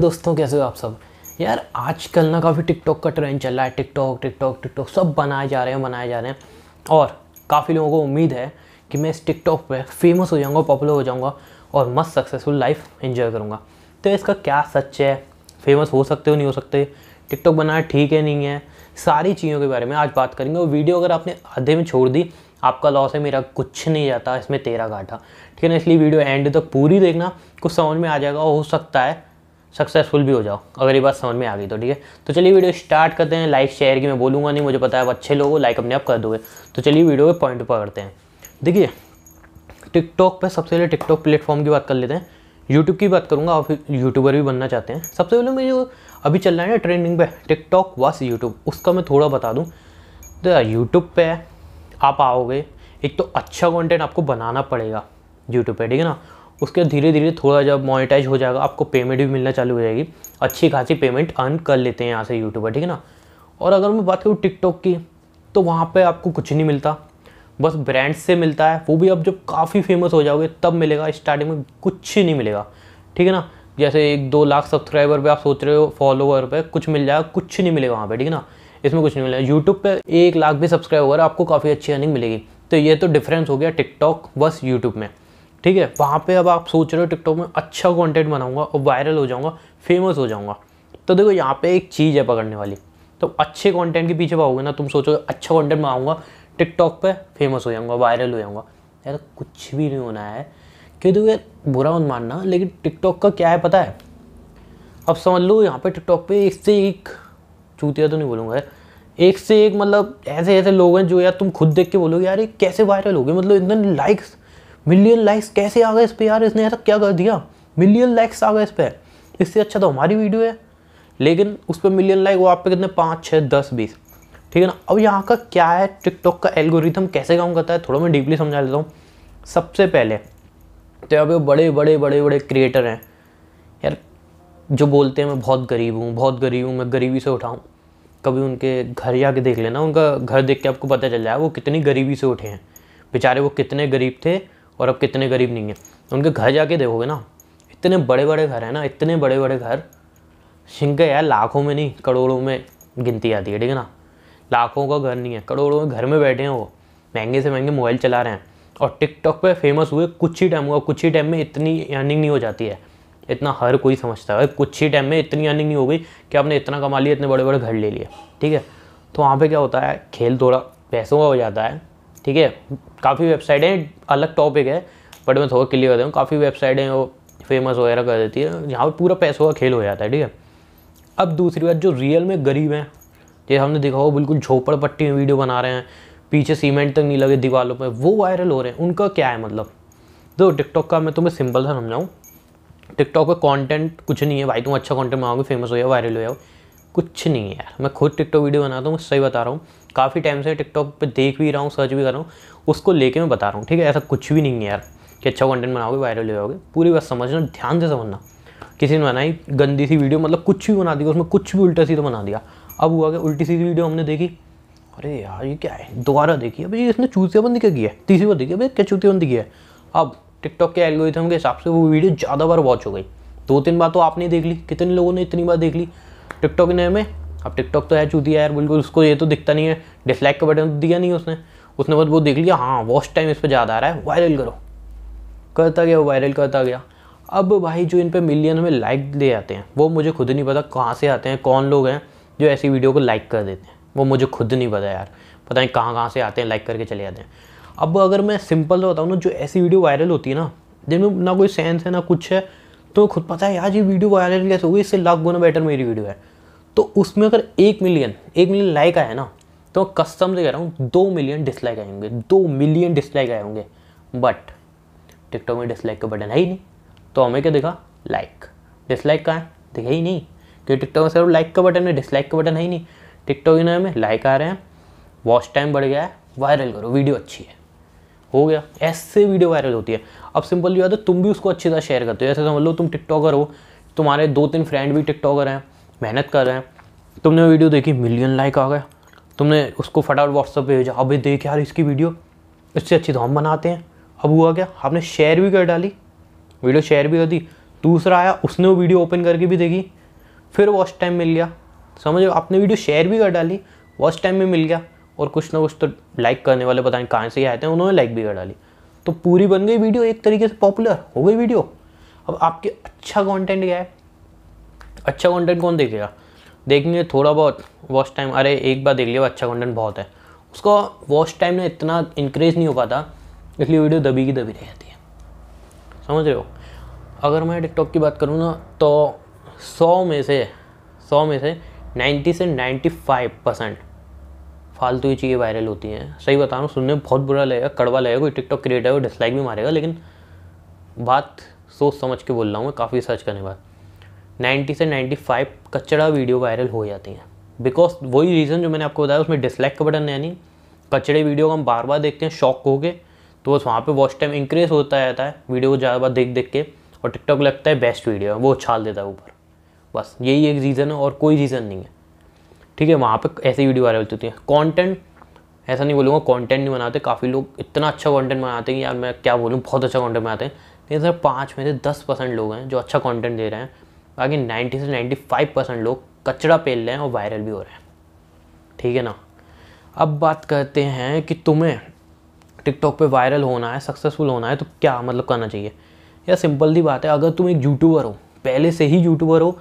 दोस्तों कैसे हो आप सब यार आजकल ना काफ़ी टिकटॉक का ट्रेंड चल रहा है टिकटॉक टिकटॉक टिकटॉक सब बनाए जा रहे हैं बनाए जा रहे हैं और काफ़ी लोगों को उम्मीद है कि मैं इस टिकटॉक पे फेमस हो जाऊंगा पॉपुलर हो जाऊंगा और मस्त सक्सेसफुल लाइफ एंजॉय करूंगा तो इसका क्या सच है फेमस हो सकते हो नहीं हो सकते टिकटॉक बनाना ठीक है नहीं है सारी चीज़ों के बारे में आज बात करेंगे और वीडियो अगर आपने आधे में छोड़ दी आपका लॉस है मेरा कुछ नहीं जाता इसमें तेरा घाटा ठीक है ना इसलिए वीडियो एंड तक पूरी देखना कुछ समझ में आ जाएगा हो सकता है सक्सेसफुल भी हो जाओ अगर ये बात समझ में आ गई तो ठीक है तो चलिए वीडियो स्टार्ट करते हैं लाइक शेयर की मैं बोलूँगा नहीं मुझे पता है आप अच्छे लोग लाइक अपने आप कर दोगे तो चलिए वीडियो के पॉइंट पर करते हैं देखिए टिकटॉक पर सबसे पहले टिकटॉक प्लेटफॉर्म की बात कर लेते हैं यूट्यूब की बात करूँगा आप यूट्यूबर भी बनना चाहते हैं सबसे पहले मैं जो अभी चल रहा है ना ट्रेंडिंग पे टिकटॉक वास यूट्यूब उसका मैं थोड़ा बता दूँ तो यूट्यूब पे आप आओगे एक तो अच्छा कंटेंट आपको बनाना पड़ेगा यूट्यूब पे ठीक है ना उसके धीरे धीरे थोड़ा जब मोनिटाइज हो जाएगा आपको पेमेंट भी मिलना चालू हो जाएगी अच्छी खासी पेमेंट अर्न कर लेते हैं यहाँ से यूट्यूबर ठीक है ना और अगर मैं बात करूँ टिकटॉक की तो वहाँ पर आपको कुछ नहीं मिलता बस ब्रांड से मिलता है वो भी अब जब काफ़ी फेमस हो जाओगे तब मिलेगा स्टार्टिंग में कुछ ही नहीं मिलेगा ठीक है ना जैसे एक दो लाख सब्सक्राइबर पे आप सोच रहे हो फॉलोअर पे कुछ मिल जाएगा कुछ नहीं मिलेगा वहाँ पे ठीक है ना इसमें कुछ नहीं मिलेगा यूट्यूब पे एक लाख भी सब्सक्राइबर आपको काफ़ी अच्छी अर्निंग मिलेगी तो ये तो डिफरेंस हो गया टिकटॉक बस यूट्यूब में ठीक है वहाँ पे अब आप सोच रहे हो टिकटॉक में अच्छा कंटेंट बनाऊंगा और वायरल हो जाऊंगा फेमस हो जाऊंगा तो देखो यहाँ पे एक चीज़ है पकड़ने वाली तो अच्छे कंटेंट के पीछे पाओगे ना तुम सोचो अच्छा कंटेंट बनाऊंगा टिकटॉक पे फेमस हो जाऊंगा वायरल हो जाऊंगा यार कुछ भी नहीं होना है क्यों देखो यार बुरा उन मानना लेकिन टिकटॉक का क्या है पता है अब समझ लो यहाँ पर टिकटॉक पर एक से एक चूतिया तो नहीं बोलूँगा यार एक से एक मतलब ऐसे ऐसे लोग हैं जो यार तुम खुद देख के बोलोगे यार ये कैसे वायरल हो गए मतलब इतने लाइक्स मिलियन लाइक्स कैसे आ गए इस पर यार इसने ऐसा क्या कर दिया मिलियन लाइक्स आ गए इस पर इससे अच्छा तो हमारी वीडियो है लेकिन उस पर मिलियन लाइक वो आप पे कितने पाँच छः दस बीस ठीक है ना अब यहाँ का क्या है टिकटॉक का एल्गोरिथम कैसे काम करता है थोड़ा मैं डीपली समझा लेता हूँ सबसे पहले तो यहाँ पे बड़े बड़े बड़े बड़े क्रिएटर हैं यार जो बोलते हैं मैं बहुत गरीब हूँ बहुत गरीब हूँ मैं गरीबी से उठाऊँ कभी उनके घर जाके देख लेना उनका घर देख के आपको पता चल जाए वो कितनी गरीबी से उठे हैं बेचारे वो कितने गरीब थे और अब कितने गरीब नहीं हैं उनके घर जाके देखोगे ना इतने बड़े बड़े घर हैं ना इतने बड़े बड़े घर शिंके यार लाखों में नहीं करोड़ों में गिनती आती है ठीक है ना लाखों का घर नहीं है करोड़ों में घर में बैठे हैं वो महंगे से महंगे मोबाइल चला रहे हैं और टिकटॉक पे फेमस हुए कुछ ही टाइम हुआ कुछ ही टाइम में इतनी अर्निंग नहीं हो जाती है इतना हर कोई समझता है कुछ ही टाइम में इतनी अर्निंग नहीं हो गई कि आपने इतना कमा लिया इतने बड़े बड़े घर ले लिए ठीक है तो वहाँ पर क्या होता है खेल थोड़ा पैसों का हो जाता है ठीक है काफ़ी वेबसाइट हैं अलग टॉपिक है बट मैं थोड़ा क्लियर कर हूँ काफ़ी वेबसाइट हैं वो फेमस वगैरह कर देती है यहाँ पर पूरा पैसों का खेल हो जाता है ठीक है अब दूसरी बात जो रियल में गरीब हैं जैसे हमने देखा हो बिल्कुल झोपड़ पट्टी में वीडियो बना रहे हैं पीछे सीमेंट तक नहीं लगे दीवारों पर वो वायरल हो रहे हैं उनका क्या है मतलब तो टिकटॉक का मैं तुम्हें सिंपल सा समझाऊँ टिकटॉक का कंटेंट कुछ नहीं है भाई तुम अच्छा कंटेंट बनाओगे फेमस हो जाओ वायरल हो जाओ कुछ नहीं है यार मैं खुद टिकटॉक वीडियो बनाता तो हूँ सही बता रहा हूँ काफ़ी टाइम से टिकटॉक पे देख भी रहा हूँ सर्च भी कर रहा हूँ उसको लेके मैं बता रहा हूँ ठीक है ऐसा कुछ भी नहीं है यार कि अच्छा कंटेंट बनाओगे वायरल हो जाओगे पूरी बात समझना ध्यान से समझना किसी ने बनाई गंदी सी वीडियो मतलब कुछ भी बना दी उसमें कुछ भी उल्टा सीधा बना दिया अब हुआ कि उल्टी सीधी वीडियो हमने देखी अरे यार ये क्या है दोबारा देखिए अभी भाई इसने बंद क्या की है तीसरी बार देखी अभी क्या चूतियाबंदी की है अब टिकटॉक के एल्गोरिथम के हिसाब से वो वीडियो ज़्यादा बार वॉच हो गई दो तीन बार तो आपने देख ली कितने लोगों ने इतनी बार देख ली टिकटॉक ने हमें अब टिकटॉक तो है चू दिया यार बिल्कुल उसको ये तो दिखता नहीं है डिसलाइक का बटन तो दिया नहीं उसने उसने बस वो देख लिया हाँ वॉच टाइम इस पर ज़्यादा आ रहा है वायरल करो करता गया वायरल करता गया अब भाई जो इन पर मिलियन में लाइक ले आते हैं वो मुझे खुद नहीं पता कहाँ से आते हैं कौन लोग हैं जो ऐसी वीडियो को लाइक कर देते हैं वो मुझे खुद नहीं पता यार पता नहीं कहाँ कहाँ से आते हैं लाइक करके चले जाते हैं अब अगर मैं सिंपल तो बताऊँ ना जो ऐसी वीडियो वायरल होती है ना जिनमें ना कोई सेंस है ना कुछ है तो खुद पता है यार ये वीडियो वायरल कैसे होगी इससे लाख गुना बेटर मेरी वीडियो है तो उसमें अगर एक मिलियन एक मिलियन लाइक आया ना तो मैं कस्टम से कह रहा हूँ दो मिलियन डिसलाइक आए होंगे दो मिलियन डिसलाइक आए होंगे बट टिकटॉक में डिसलाइक का बटन है ही नहीं तो हमें क्या देखा लाइक डिसलाइक का है दिखा ही नहीं क्योंकि टिकटॉक में सिर्फ लाइक का बटन है डिसलाइक का बटन है ही नहीं टिकटॉक इन्हें हमें लाइक आ रहे हैं वॉच टाइम बढ़ गया है वायरल करो वीडियो अच्छी है हो गया ऐसे वीडियो वायरल होती है अब सिंपल जो है तुम भी उसको अच्छे से शेयर करते हो ऐसे समझ लो तुम टिकटॉकर हो तुम्हारे दो तीन फ्रेंड भी टिकटॉकर हैं मेहनत कर रहे हैं तुमने वीडियो देखी मिलियन लाइक आ गए तुमने उसको फटाफट व्हाट्सअप पे भेजा अभी देख यार इसकी वीडियो इससे अच्छी तो हम बनाते हैं अब हुआ क्या आपने शेयर भी कर डाली वीडियो शेयर भी कर दी दूसरा आया उसने वो वीडियो ओपन करके भी देखी फिर वॉच टाइम मिल गया समझो आपने वीडियो शेयर भी कर डाली वॉच टाइम भी मिल गया और कुछ ना कुछ तो लाइक करने वाले पता नहीं कहाँ से ही आए थे उन्होंने लाइक भी कर डाली तो पूरी बन गई वीडियो एक तरीके से पॉपुलर हो गई वीडियो अब आपके अच्छा कंटेंट क्या है अच्छा कंटेंट कौन देखेगा देखेंगे थोड़ा बहुत वॉच टाइम अरे एक बार देख लिया अच्छा कंटेंट बहुत है उसका वॉच टाइम ना इतना इंक्रीज नहीं हो पाता इसलिए वीडियो दबी की दबी रह जाती है समझ रहे हो अगर मैं टिकटॉक की बात करूँ ना तो सौ में से सौ में से नाइन्टी से नाइन्टी फाइव परसेंट फालतू ही चीज़ें वायरल होती हैं सही बता रहा हूँ सुनने में बहुत बुरा लगेगा कड़वा लगेगा कोई टिकटॉक क्रिएटर वो डिसलाइक भी मारेगा लेकिन बात सोच समझ के बोल रहा हूँ मैं काफ़ी सर्च करने के बाद 90 से 95 कचड़ा वीडियो वायरल हो जाती हैं बिकॉज वही रीज़न जो मैंने आपको बताया उसमें डिसलाइक का बटन यानी कचड़े वीडियो को हम बार बार देखते हैं शॉक हो के तो बस वहाँ पे वॉच टाइम इंक्रीज होता जाता है वीडियो को ज़्यादा बार देख देख के और टिकटॉक लगता है बेस्ट वीडियो है वो उछाल देता है ऊपर बस यही एक रीज़न है और कोई रीज़न नहीं है ठीक है वहाँ पर ऐसी वीडियो वायरल होती है कॉन्टेंट ऐसा नहीं बोलूँगा कंटेंट नहीं बनाते काफ़ी लोग इतना अच्छा कंटेंट बनाते हैं कि यार मैं क्या बोलूँ बहुत अच्छा कंटेंट बनाते हैं लेकिन सर पाँच में से दस परसेंट लोग हैं जो अच्छा कंटेंट दे रहे हैं बाकी 90 से 95 परसेंट लोग कचरा पेल रहे हैं और वायरल भी हो रहे हैं ठीक है ना अब बात करते हैं कि तुम्हें टिकटॉक पे वायरल होना है सक्सेसफुल होना है तो क्या मतलब करना चाहिए या सिंपल सी बात है अगर तुम एक यूट्यूबर हो पहले से ही यूट्यूबर हो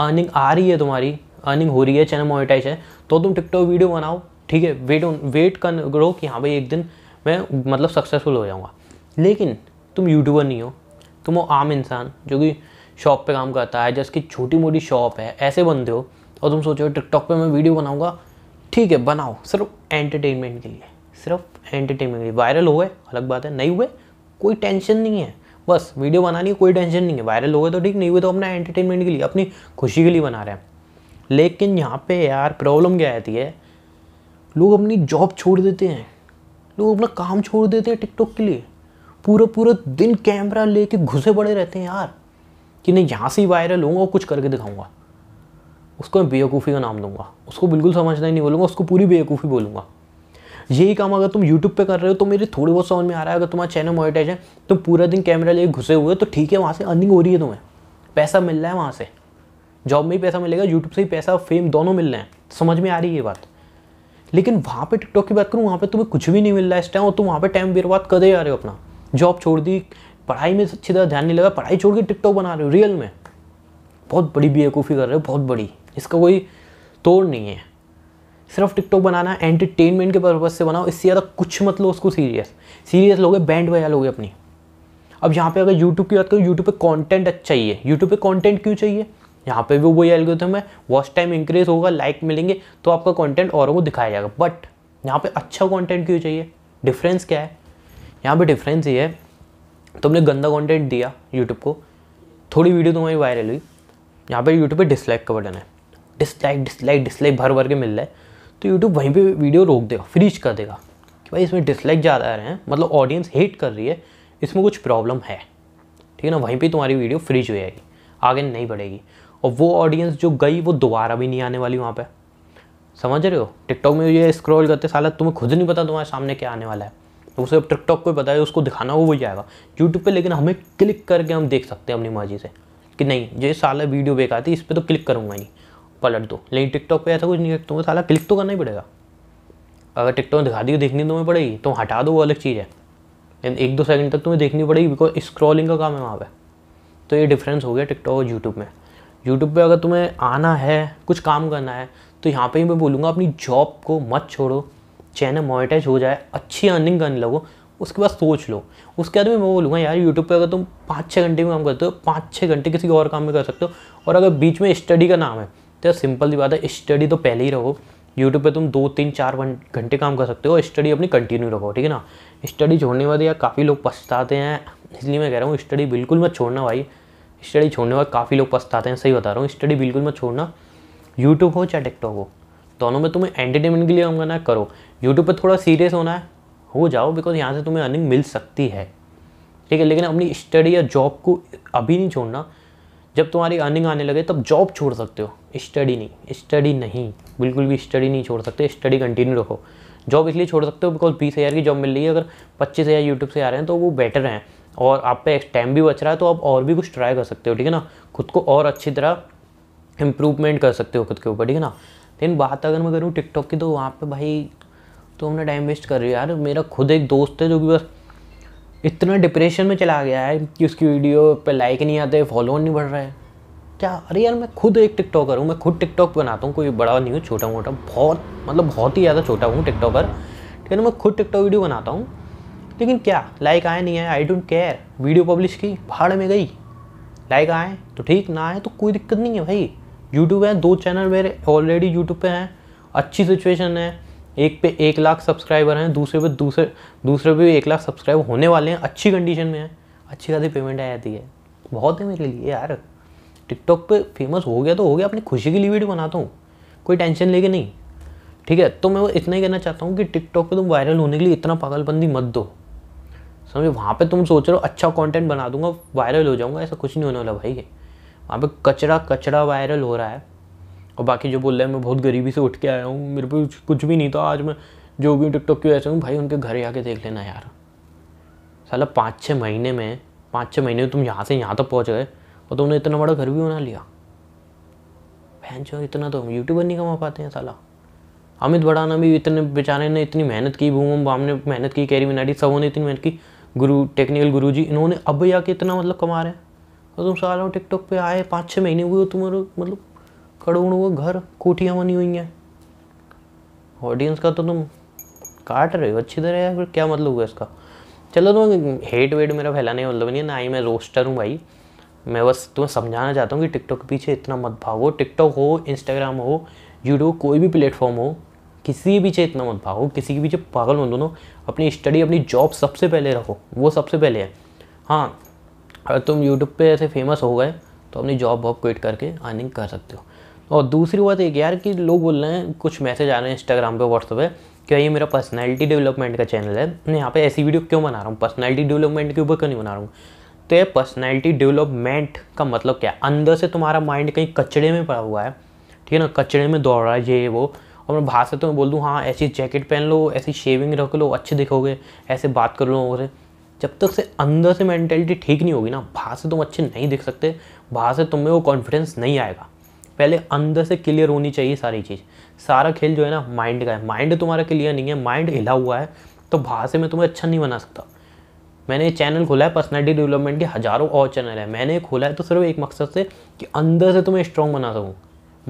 अर्निंग आ रही है तुम्हारी अर्निंग हो रही है चैनल मोनिटाइज है तो तुम टिकटॉक वीडियो बनाओ ठीक है वेट वेट करो कि हाँ भाई एक दिन मैं मतलब सक्सेसफुल हो जाऊँगा लेकिन तुम यूट्यूबर नहीं हो तुम हो आम इंसान जो कि शॉप पे काम करता है जैसे कि छोटी मोटी शॉप है ऐसे बंदे हो और तुम सोचो टिकटॉक पे मैं वीडियो बनाऊंगा ठीक है बनाओ सिर्फ एंटरटेनमेंट के लिए सिर्फ एंटरटेनमेंट के लिए वायरल हुए अलग बात है नहीं हुए कोई टेंशन नहीं है बस वीडियो बनानी है कोई टेंशन नहीं है वायरल हो गए तो ठीक नहीं हुए तो अपना एंटरटेनमेंट के लिए अपनी खुशी के लिए बना रहे हैं लेकिन यहाँ पे यार प्रॉब्लम क्या आती है लोग अपनी जॉब छोड़ देते हैं लोग अपना काम छोड़ देते हैं टिकटॉक के लिए पूरा पूरा दिन कैमरा लेके घुसे पड़े रहते हैं यार कि नहीं यहाँ से ही वायरल होगा और कुछ करके दिखाऊंगा उसको मैं बेवकूफ़ी का नाम दूंगा उसको बिल्कुल समझना ही नहीं बोलूँगा उसको पूरी बेवकूफ़ी बोलूँगा यही काम अगर तुम यूट्यूब पे कर रहे हो तो मेरे थोड़ी बहुत समझ में आ रहा है अगर तुम्हारा चैनल मोनिटाइज है तुम तो पूरा दिन कैमरा लेके घुसे हुए तो ठीक है वहाँ से अर्निंग हो रही है तुम्हें पैसा मिल रहा है वहाँ से जॉब में ही पैसा मिलेगा यूट्यूब से ही पैसा फेम दोनों मिल रहे हैं समझ में आ रही है ये बात लेकिन वहाँ पे टिकटॉक की बात करूँ वहाँ पे तुम्हें कुछ भी नहीं मिल रहा है इस टाइम और तुम वहाँ पे टाइम बर्बाद कर दे जा रहे हो अपना जॉब छोड़ दी पढ़ाई में अच्छी तरह ध्यान नहीं लगा पढ़ाई छोड़ के टिकटॉक बना रहे हो रियल में बहुत बड़ी बेवकूफ़ी कर रहे हो बहुत बड़ी इसका कोई तोड़ नहीं है सिर्फ टिकटॉक बनाना एंटरटेनमेंट के पर्पज़ से बनाओ इससे ज़्यादा कुछ मत लो उसको सीरियस सीरियस लोगे बैंड बजा लोगे अपनी अब यहाँ पे अगर यूट्यूब की बात करूँ यूट्यूब पे कंटेंट अच्छा ही है यूट्यूब पे कंटेंट क्यों चाहिए यहाँ पे भी वही एल्गोरिथम है वॉच टाइम इंक्रीज होगा लाइक मिलेंगे तो आपका कंटेंट औरों को दिखाया जाएगा बट यहाँ पे अच्छा कंटेंट क्यों चाहिए डिफरेंस क्या है यहाँ पे डिफरेंस ये है तुमने गंदा कंटेंट दिया यूट्यूब को थोड़ी वीडियो तुम्हारी वायरल हुई यहाँ पे यूट्यूब पे डिसलाइक का बटन है डिसलाइक डिसलाइक डिसलाइक भर भर के मिल रहा है तो यूट्यूब वहीं पे वीडियो रोक देगा फ्रीज कर देगा कि भाई इसमें डिसलाइक ज़्यादा आ रहे हैं मतलब ऑडियंस हेट कर रही है इसमें कुछ प्रॉब्लम है ठीक है ना वहीं पर तुम्हारी वीडियो फ्रीज हो जाएगी आगे नहीं बढ़ेगी और वो ऑडियंस जो गई वो दोबारा भी नहीं आने वाली वहाँ पर समझ रहे हो टिकटॉक में ये स्क्रॉल करते साला तुम्हें खुद नहीं पता तुम्हारे सामने क्या आने वाला है तो उसे अब टिकटॉक को बताया उसको दिखाना हो वही जाएगा यूट्यूब पर लेकिन हमें क्लिक करके हम देख सकते हैं अपनी मर्जी से कि नहीं ये साला वीडियो बेकार थी इस पर तो क्लिक करूँगा नहीं पलट दो लेकिन टिकटॉक पे ऐसा कुछ नहीं रखते साला क्लिक तो करना ही पड़ेगा अगर टिकटॉक दिखा दी देखनी तो तुम्हें पड़ेगी तो हटा दो वो अलग चीज़ है लेकिन एक दो सेकंड तक तुम्हें देखनी पड़ेगी बिकॉज स्क्रॉलिंग का काम है वहाँ पर तो ये डिफरेंस हो गया टिकटॉक और यूट्यूब में यूट्यूब पे अगर तुम्हें आना है कुछ काम करना है तो यहाँ पे ही मैं बोलूँगा अपनी जॉब को मत छोड़ो चैनल मोनिटाइज हो जाए अच्छी अर्निंग करने लगो उसके बाद सोच लो उसके बाद मैं वो बोलूँगा यार यूट्यूब पे अगर तुम पाँच छः घंटे में काम करते हो पाँच छः घंटे किसी और काम में कर सकते हो और अगर बीच में स्टडी का नाम है तो सिंपल सी बात है स्टडी तो पहले ही रहो यूट्यूब पे तुम दो तीन चार घंटे काम कर सकते हो स्टडी अपनी कंटिन्यू रखो ठीक है ना स्टडी छोड़ने वाले यार काफ़ी लोग पछताते हैं इसलिए मैं कह रहा हूँ स्टडी बिल्कुल मत छोड़ना भाई स्टडी छोड़ने वाले काफ़ी लोग पछताते हैं सही बता रहा हूँ स्टडी बिल्कुल मत छोड़ना यूट्यूब हो चाहे टिकटॉक हो दोनों में तुम्हें एंटरटेनमेंट के लिए हम ना करो यूट्यूब पर थोड़ा सीरियस होना है हो जाओ बिकॉज यहाँ से तुम्हें अर्निंग मिल सकती है ठीक है लेकिन अपनी स्टडी या जॉब को अभी नहीं छोड़ना जब तुम्हारी अर्निंग आने लगे तब जॉब छोड़ सकते हो स्टडी नहीं स्टडी नहीं बिल्कुल भी स्टडी नहीं छोड़ सकते स्टडी कंटिन्यू रखो जॉब इसलिए छोड़ सकते हो बिकॉज बीस हज़ार की जॉब मिल रही है अगर पच्चीस हज़ार यूट्यूब से आ रहे हैं तो वो बेटर हैं और आप पे टाइम भी बच रहा है तो आप और भी कुछ ट्राई कर सकते हो ठीक है ना खुद को और अच्छी तरह इम्प्रूवमेंट कर सकते हो खुद के ऊपर ठीक है ना लेकिन बात अगर मैं करूँ टिकटॉक की तो वहाँ पे भाई तो हमने टाइम वेस्ट कर रही है यार मेरा खुद एक दोस्त है जो कि बस इतना डिप्रेशन में चला गया है कि उसकी वीडियो पे लाइक नहीं आते फॉलोअर नहीं बढ़ रहा है क्या अरे यार मैं खुद एक टिकटॉकर हूँ मैं खुद टिकटॉक बनाता हूँ कोई बड़ा नहीं हूँ छोटा मोटा बहुत मतलब बहुत ही ज़्यादा छोटा हूँ टिकटॉकर ठीक है मैं खुद टिकटॉक वीडियो बनाता हूँ लेकिन क्या लाइक आए नहीं आए I don't care video publish की भाड़ में गई लाइक आए तो ठीक ना आए तो कोई दिक्कत नहीं है भाई यूट्यूब हैं दो चैनल मेरे ऑलरेडी यूट्यूब पे हैं अच्छी सिचुएशन है एक पे एक लाख सब्सक्राइबर हैं दूसरे पे दूसरे दूसरे पे एक लाख सब्सक्राइब होने वाले हैं अच्छी कंडीशन में है अच्छी खासी पेमेंट आ जाती है बहुत है मेरे लिए यार टिकटॉक पे फेमस हो गया तो हो गया अपनी खुशी के लिए वीडियो बनाता हूँ कोई टेंशन लेके नहीं ठीक है तो मैं वो इतना ही कहना चाहता हूँ कि टिकटॉक पे तुम वायरल होने के लिए इतना पागलबंदी मत दो समझो वहाँ पे तुम सोच रहे हो अच्छा कंटेंट बना दूंगा वायरल हो जाऊंगा ऐसा कुछ नहीं होने वाला भाई वहाँ पे कचरा कचरा वायरल हो रहा है और बाकी जो बोल रहे हैं मैं बहुत गरीबी से उठ के आया हूँ मेरे पे कुछ भी नहीं था आज मैं जो भी टिकटॉक की वैसे हूँ भाई उनके घर जाके देख लेना यार साला पाँच छः महीने में पाँच छः महीने में तुम यहाँ से यहाँ तक पहुँच गए और तुमने इतना बड़ा घर भी बना लिया बहन चो इतना तो हम यूट्यूबर नहीं कमा पाते हैं साला अमित बड़ाना भी इतने बेचारे ने इतनी मेहनत की भूम बाम ने मेहनत की कैरी मिनाडी सबों ने इतनी मेहनत की गुरु टेक्निकल जी इन्होंने अब जाके इतना मतलब कमा रहे हैं और तो तुम हो टिकटॉक पे आए पाँच छः महीने हुए हो तुम्हारे मतलब करोड़ों हुआ घर कोठियाँ बनी हुई हैं ऑडियंस का तो तुम काट रहे हो अच्छी तरह या फिर क्या मतलब हुआ इसका चलो तुम हेट वेट मेरा फैलाने का मतलब नहीं है ना ही मैं रोस्टर हूँ भाई मैं बस तुम्हें समझाना चाहता हूँ कि टिकटॉक के पीछे इतना मत भागो टिकटॉक हो इंस्टाग्राम हो यूट्यूब कोई भी प्लेटफॉर्म हो किसी के पीछे इतना मत भागो किसी के पीछे पागल मत दोनों अपनी स्टडी अपनी जॉब सबसे पहले रखो वो सबसे पहले है हाँ अगर तुम यूट्यूब पे ऐसे फेमस हो गए तो अपनी जॉब वॉब क्विट करके अर्निंग कर सकते हो और दूसरी बात एक यार कि लोग बोल रहे हैं कुछ मैसेज आ रहे हैं इंस्टाग्राम पे व्हाट्सअप पे कि ये मेरा पर्सनैलिटी डेवलपमेंट का चैनल है मैं यहाँ पे ऐसी वीडियो क्यों बना रहा हूँ पर्सनैलिटी डेवलपमेंट के ऊपर क्यों नहीं बना रहा हूँ तो ये पर्सनैलिटी डेवलपमेंट का मतलब क्या है अंदर से तुम्हारा माइंड कहीं कचड़े में पड़ा हुआ है ठीक है ना कचड़े में दौड़ रहा है ये वो और मैं बाहर से तो मैं बोल दूँ हाँ ऐसी जैकेट पहन लो ऐसी शेविंग रख लो अच्छे दिखोगे ऐसे बात कर लो लोगों से जब तक से अंदर से मैंटेलिटी ठीक नहीं होगी ना बाहर से तुम अच्छे नहीं दिख सकते बाहर से तुम्हें वो कॉन्फिडेंस नहीं आएगा पहले अंदर से क्लियर होनी चाहिए सारी चीज़ सारा खेल जो है ना माइंड का है माइंड तुम्हारा क्लियर नहीं है माइंड हिला हुआ है तो बाहर से मैं तुम्हें अच्छा नहीं बना सकता मैंने चैनल खोला है पर्सनैलिटी डेवलपमेंट के हज़ारों और चैनल है मैंने खोला है तो सिर्फ एक मकसद से कि अंदर से तुम्हें स्ट्रॉन्ग बना सकूँ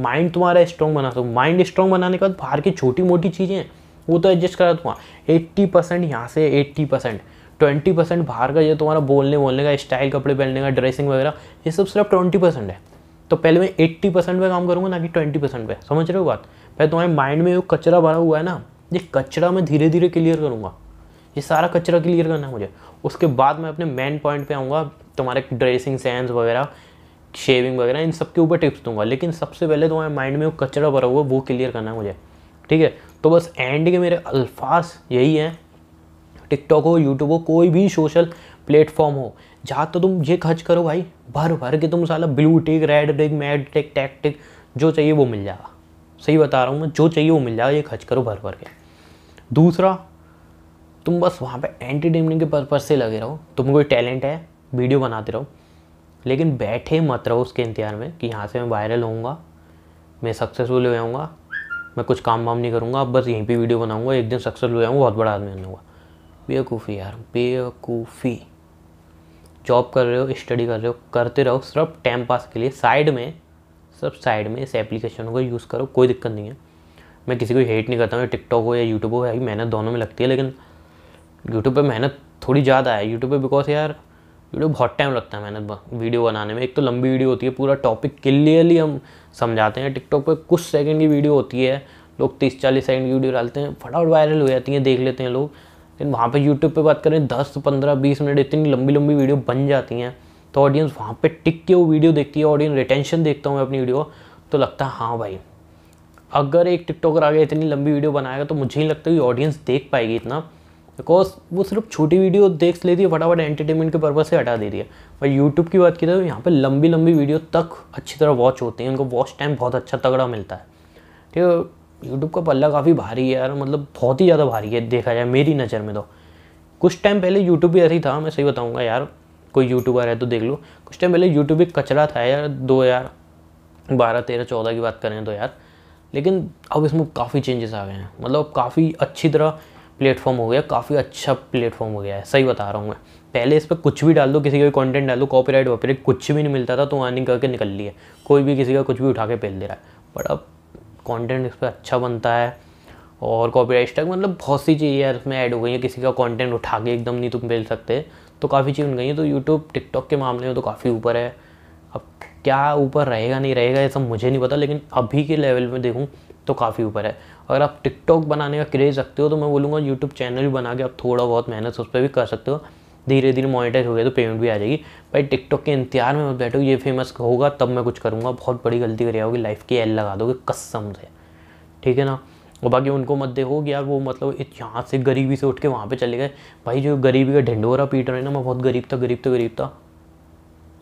माइंड तुम्हारा स्ट्रॉन्ग बना सकूँ माइंड स्ट्रॉन्ग बनाने के बाद बाहर की छोटी मोटी चीज़ें वो तो एडजस्ट करा दूँगा एट्टी परसेंट यहाँ से एट्टी परसेंट ट्वेंटी परसेंट बाहर का जो तुम्हारा बोलने बोलने का स्टाइल कपड़े पहनने का ड्रेसिंग वगैरह ये सब सिर्फ ट्वेंटी परसेंट है तो पहले मैं एट्टी परसेंट पर काम करूँगा ना कि ट्वेंटी परसेंट पर समझ रहे हो बात पहले तुम्हारे माइंड में जो कचरा भरा हुआ है ना ये कचरा मैं धीरे धीरे क्लियर करूँगा ये सारा कचरा क्लियर करना है मुझे उसके बाद मैं अपने मेन पॉइंट पर आऊँगा तुम्हारे ड्रेसिंग सेंस वगैरह शेविंग वगैरह इन सब के ऊपर टिप्स दूंगा लेकिन सबसे पहले तुम्हारे माइंड में वो कचरा भरा हुआ वो क्लियर करना है मुझे ठीक है तो बस एंड के मेरे अल्फाज यही हैं टिकटॉक हो यूट्यूब हो कोई भी सोशल प्लेटफॉर्म हो जहाँ तो तुम ये खर्च करो भाई भर भर के तुम साला blue tick red tick mad tick tack tick जो चाहिए वो मिल जाएगा सही बता रहा हूँ मैं जो चाहिए वो मिल जाएगा ये खर्च करो भर भर के दूसरा तुम बस वहाँ पे एंटरटेनमेंट के पर्पज से लगे रहो तुम कोई टैलेंट है वीडियो बनाते रहो लेकिन बैठे मत रहो उसके इंतजार में कि यहाँ से मैं वायरल होऊंगा मैं सक्सेसफुल हो जाऊँगा मैं कुछ काम वाम नहीं करूँगा अब बस यहीं पे वीडियो बनाऊँगा एक दिन सक्सेसफुल हो जाऊँगा बहुत बड़ा आदमी बनूंगा बेवकूफ़ी यार बेवकूफ़ी जॉब कर रहे हो स्टडी कर रहे हो करते रहो सिर्फ टाइम पास के लिए साइड में सिर्फ साइड में इस एप्लीकेशन को यूज़ करो कोई दिक्कत नहीं है मैं किसी को हेट नहीं करता हूँ टिकटॉक हो या यूट्यूब हो भाई मेहनत दोनों में लगती है लेकिन यूट्यूब पे मेहनत थोड़ी ज़्यादा है यूट्यूब पे बिकॉज यार यूट्यूब बहुत टाइम लगता है मेहनत वीडियो बनाने में एक तो लंबी वीडियो होती है पूरा टॉपिक क्लियरली हम समझाते हैं टिकटॉक पर कुछ सेकेंड की वीडियो होती है लोग तीस चालीस सेकेंड की वीडियो डालते हैं फटाफट वायरल हो जाती है देख लेते हैं लोग लेकिन वहाँ पे यूट्यूब पे बात करें दस पंद्रह बीस मिनट इतनी लंबी लंबी वीडियो बन जाती हैं तो ऑडियंस वहाँ पे टिक के वो वीडियो देखती है ऑडियंस रिटेंशन देखता हूँ मैं अपनी वीडियो तो लगता है हाँ भाई अगर एक टिकटॉकर आगे इतनी लंबी वीडियो बनाएगा तो मुझे नहीं लगता कि ऑडियंस देख पाएगी इतना बिकॉज वो सिर्फ छोटी वीडियो देख लेती है फटाफट एंटरटेनमेंट के पर्पज़ से हटा देती है पर यूट्यूब की बात की तो यहाँ पर लंबी लंबी वीडियो तक अच्छी तरह वॉच होती है उनको वॉच टाइम बहुत अच्छा तगड़ा मिलता है ठीक है यूट्यूब का पल्ला काफ़ी भारी है यार मतलब बहुत ही ज़्यादा भारी है देखा जाए मेरी नज़र में तो कुछ टाइम पहले यूट्यूब भी ऐसे ही था मैं सही बताऊँगा यार कोई यूट्यूबर है तो देख लो कुछ टाइम पहले यूट्यूब एक कचरा था यार दो यार बारह तेरह चौदह की बात करें तो यार लेकिन अब इसमें काफ़ी चेंजेस आ गए हैं मतलब काफ़ी अच्छी तरह प्लेटफॉर्म हो गया काफ़ी अच्छा प्लेटफॉर्म हो गया है सही बता रहा हूँ मैं पहले इस पर कुछ भी डाल दो किसी का भी कॉन्टेंट डाल दो कॉपीराइट वॉपीराइट कुछ भी नहीं मिलता था तो अर्निंग करके निकल लिया कोई भी किसी का कुछ भी उठा के पहल दे रहा है बट अब कंटेंट इस पर अच्छा बनता है और कॉपीराइट स्ट्राइक मतलब बहुत सी चीज़ें यार इसमें ऐड हो गई हैं किसी का कंटेंट उठा के एकदम नहीं तुम बेच सकते तो काफ़ी चीज़ बन गई हैं तो यूट्यूब टिकटॉक के मामले में तो काफ़ी ऊपर है अब क्या ऊपर रहेगा नहीं रहेगा ये सब मुझे नहीं पता लेकिन अभी के लेवल में देखूँ तो काफ़ी ऊपर है अगर आप टिकटॉक बनाने का क्रेज़ रखते हो तो मैं बोलूँगा यूट्यूब चैनल भी बना के आप थोड़ा बहुत मेहनत उस पर भी कर सकते हो धीरे धीरे मोनिटाइज हो गया तो पेमेंट भी आ जाएगी भाई टिकटॉक के इंतजार में मत बैठो ये फेमस होगा तब मैं कुछ करूँगा बहुत बड़ी गलती करी होगी लाइफ की एल लगा दोगे कसम से ठीक है ना और बाकी उनको मत देखो कि यार वो मतलब यहाँ से गरीबी से उठ के वहाँ पे चले गए भाई जो गरीबी का ढिंडोरा पीट रहे ना मैं बहुत गरीब था गरीब तो गरीब था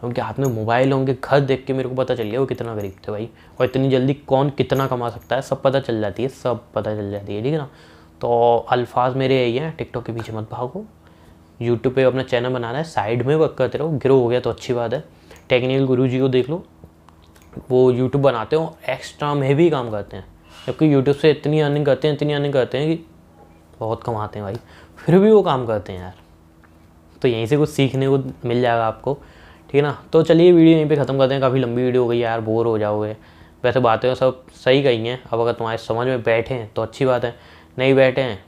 उनके हाथ में मोबाइल होंगे घर देख के मेरे को पता चल गया वो कितना गरीब थे भाई और इतनी जल्दी कौन कितना कमा सकता है सब पता चल जाती है सब पता चल जाती है ठीक है ना तो अल्फाज मेरे यही हैं टिकटॉक के पीछे मत भागो यूट्यूब पे अपना चैनल बनाना है साइड में वर्क करते रहो ग्रो हो गया तो अच्छी बात है टेक्निकल गुरु जी को देख लो वो यूट्यूब बनाते हो एक्स्ट्रा में भी काम करते हैं जबकि यूट्यूब से इतनी अर्निंग करते हैं इतनी अर्निंग करते हैं कि बहुत कमाते हैं भाई फिर भी वो काम करते हैं यार तो यहीं से कुछ सीखने को मिल जाएगा आपको ठीक है ना तो चलिए वीडियो यहीं पे ख़त्म करते हैं काफ़ी लंबी वीडियो हो गई यार बोर हो जाओगे वैसे बातें तो सब सही कही हैं अब अगर तुम्हारे समझ में बैठे हैं तो अच्छी बात है नहीं बैठे हैं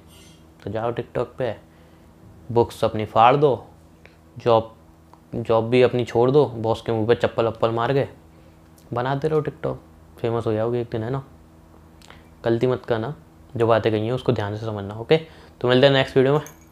तो जाओ टिकटॉक पे बुक्स अपनी फाड़ दो जॉब जॉब भी अपनी छोड़ दो बॉस के मुंह पे चप्पल अप्पल मार गए बनाते रहो टिकटॉक फेमस हो जाओगे एक दिन है ना गलती मत करना जो बातें कही हैं उसको ध्यान से समझना ओके तो मिलते हैं नेक्स्ट वीडियो में